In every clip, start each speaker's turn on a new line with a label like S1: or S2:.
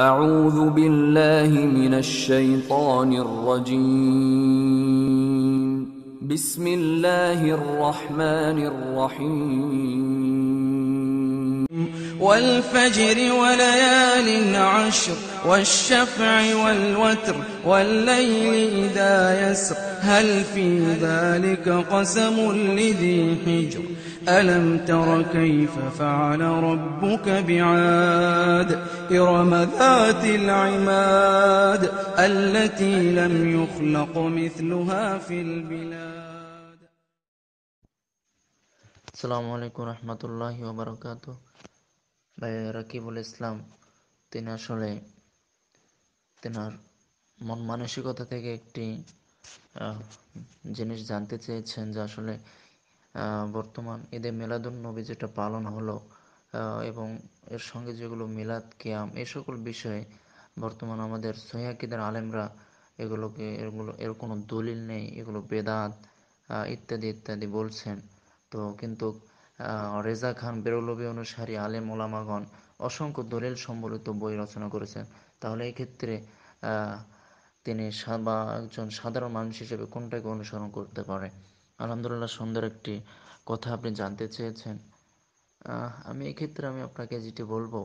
S1: أعوذ بالله من الشيطان الرجيم بسم الله الرحمن الرحيم والفجر وليال عشر والشفع والوتر والليل إذا يسر هل في ذلك قسم لذي حجر ألم تر كيف فعل ربك بعاد إرم ذات العماد التي لم يخلق مثلها في البلاد السلام عليكم ورحمة الله وبركاته ভাই রাকিবুল ইসলাম তিনি আসলে তেনার মন মানসিকতা থেকে একটি জিনিস জানতে চেয়েছেন যে আসলে বর্তমান ঈদে মেলাদুন নবী যেটা পালন হলো এবং এর সঙ্গে যেগুলো মিলাদ কেয়াম এ সকল বিষয়ে বর্তমান আমাদের সহিয়াকিদের আলেমরা এগুলোকে এগুলো এর কোনো দলিল নেই এগুলো বেদাত ইত্যাদি ইত্যাদি বলছেন তো কিন্তু রেজা খান বেরোলবি অনুসারী আলেম ওলামাগণ অসংখ্য দলিল সম্বলিত বই রচনা করেছেন তাহলে এই ক্ষেত্রে তিনি বা একজন সাধারণ মানুষ হিসেবে কোনটাকে অনুসরণ করতে পারে আলহামদুলিল্লাহ সুন্দর একটি কথা আপনি জানতে চেয়েছেন আমি এক্ষেত্রে আমি আপনাকে যেটি বলবো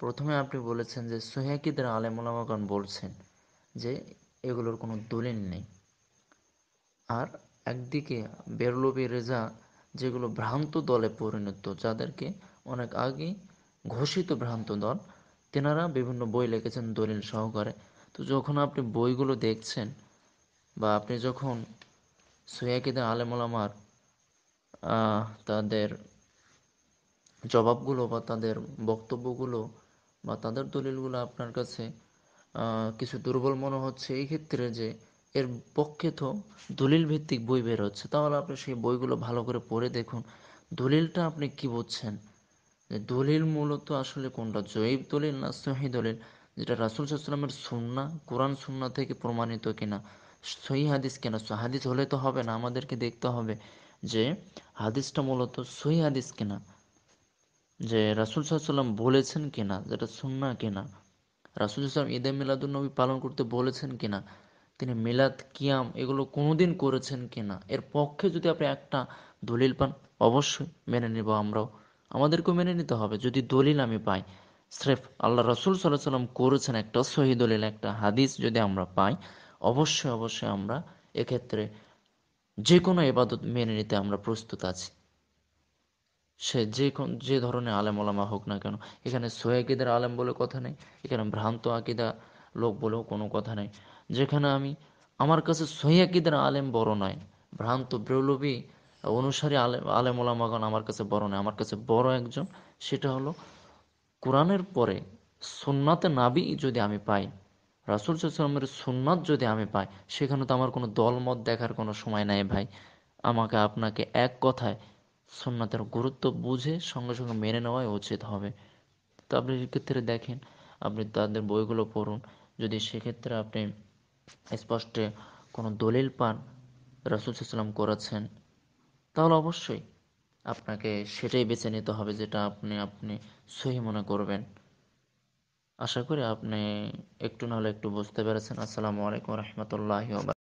S1: প্রথমে আপনি বলেছেন যে সোহাকিদের আলেমুলামাগণ বলছেন যে এগুলোর কোনো দলিল নেই আর একদিকে বেরলবি রেজা যেগুলো ভ্রান্ত দলে পরিণত যাদেরকে অনেক আগে ঘোষিত ভ্রান্ত দল তেনারা বিভিন্ন বই লিখেছেন দলিল সহকারে তো যখন আপনি বইগুলো দেখছেন বা আপনি যখন সোয়াকিদা আলেমুলামার তাদের জবাবগুলো বা তাদের বক্তব্যগুলো বা তাদের দলিলগুলো আপনার কাছে কিছু দুর্বল মনে হচ্ছে এই ক্ষেত্রে যে এর পক্ষে তো দলিল ভিত্তিক বই বের হচ্ছে তাহলে আপনি সেই বইগুলো ভালো করে পড়ে দেখুন দলিলটা আপনি কি বলছেন যে দলিল মূলত আসলে কোনটা জৈব দলিল না সহি দলিল যেটা রাসুল সাল্লামের সুন্না কোরআন সুন্না থেকে প্রমাণিত কিনা সহি হাদিস কেন হাদিস হলে তো হবে না আমাদেরকে দেখতে হবে যে হাদিসটা মূলত সহি হাদিস কেনা যে রাসুল সাল্লাম বলেছেন কিনা যেটা সুন্না কিনা রাসুল সাল্লাম ঈদে মিলাদুলনবী পালন করতে বলেছেন কিনা তিনি মিলাদ কিয়াম এগুলো কোনোদিন করেছেন কিনা এর পক্ষে যদি আপনি একটা দলিল পান অবশ্যই মেনে নেব আমরাও আমাদেরকেও মেনে নিতে হবে যদি দলিল আমি পাই স্রেফ আল্লাহ রসুল সাল্লাহ সাল্লাম করেছেন একটা সহি দলিল একটা হাদিস যদি আমরা পাই অবশ্যই অবশ্যই আমরা এক্ষেত্রে যে কোনো এবাদত মেনে নিতে আমরা প্রস্তুত আছি সে যে কোন যে ধরনের আলেম ওলামা হোক না কেন এখানে সোয়াকিদের আলেম বলে কথা নেই এখানে ভ্রান্ত আকিদা লোক বলেও কোনো কথা নেই যেখানে আমি আমার কাছে সোয়াকিদের আলেম বড় নয় ভ্রান্ত ব্রৌলবী অনুসারী আলে আলেম ওলামাগণ আমার কাছে বড় নয় আমার কাছে বড় একজন সেটা হলো কোরআনের পরে সুন্নাতে নাবি যদি আমি পাই রাসুল সাল্লামের সুন্নাত যদি আমি পাই সেখানে তো আমার কোনো দলমত দেখার কোনো সময় নাই ভাই আমাকে আপনাকে এক কথায় সুন্নাতের গুরুত্ব বুঝে সঙ্গে সঙ্গে মেনে নেওয়াই উচিত হবে তো আপনি ক্ষেত্রে দেখেন আপনি তাদের বইগুলো পড়ুন যদি সেক্ষেত্রে আপনি স্পষ্টে কোনো দলিল পান রাসুল সাল্লাম করেছেন তাহলে অবশ্যই আপনাকে সেটাই বেছে নিতে হবে যেটা আপনি আপনি সহি মনে করবেন আশা করি আপনি একটু নাহলে একটু বুঝতে পেরেছেন আসসালামু আলাইকুম রহমতুল্লাহ